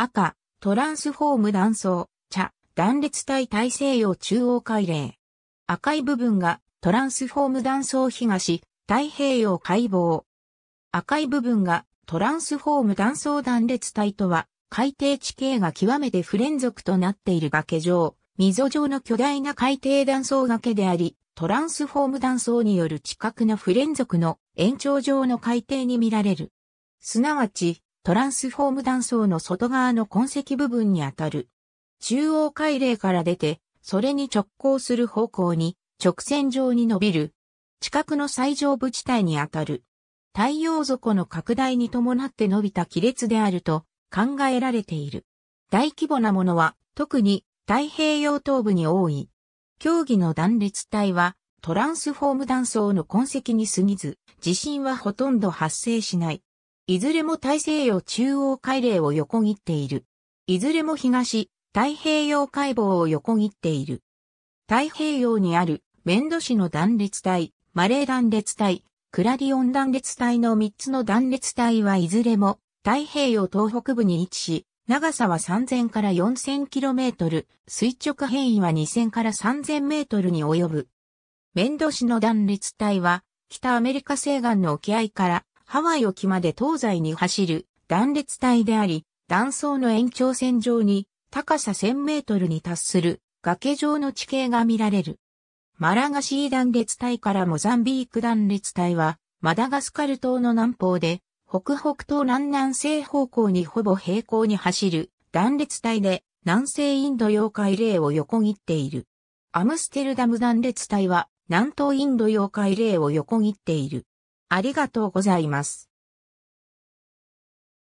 赤、トランスフォーム断層、茶、断裂体大西洋中央海嶺。赤い部分がトランスフォーム断層東、太平洋海防。赤い部分がトランスフォーム断層断裂体とは、海底地形が極めて不連続となっている崖上、溝状の巨大な海底断層崖であり、トランスフォーム断層による地殻の不連続の延長上の海底に見られる。すなわち、トランスフォーム断層の外側の痕跡部分にあたる。中央海嶺から出て、それに直行する方向に直線上に伸びる。近くの最上部地帯にあたる。太陽底の拡大に伴って伸びた亀裂であると考えられている。大規模なものは特に太平洋東部に多い。競技の断裂帯はトランスフォーム断層の痕跡に過ぎず、地震はほとんど発生しない。いずれも大西洋中央海嶺を横切っている。いずれも東、太平洋海防を横切っている。太平洋にある面土市の断裂帯、マレー断裂帯、クラディオン断裂帯の3つの断裂帯はいずれも太平洋東北部に位置し、長さは3000から 4000km、垂直変異は2000から 3000m に及ぶ。面土市の断裂帯は、北アメリカ西岸の沖合からハワイ沖まで東西に走る断裂帯であり、断層の延長線上に高さ1000メートルに達する崖状の地形が見られる。マラガシー断裂帯からモザンビーク断裂帯は、マダガスカル島の南方で、北北東南南西方向にほぼ平行に走る断裂帯で、南西インド洋海嶺を横切っている。アムステルダム断裂帯は、南東インド洋海嶺を横切っている。ありがとうございます。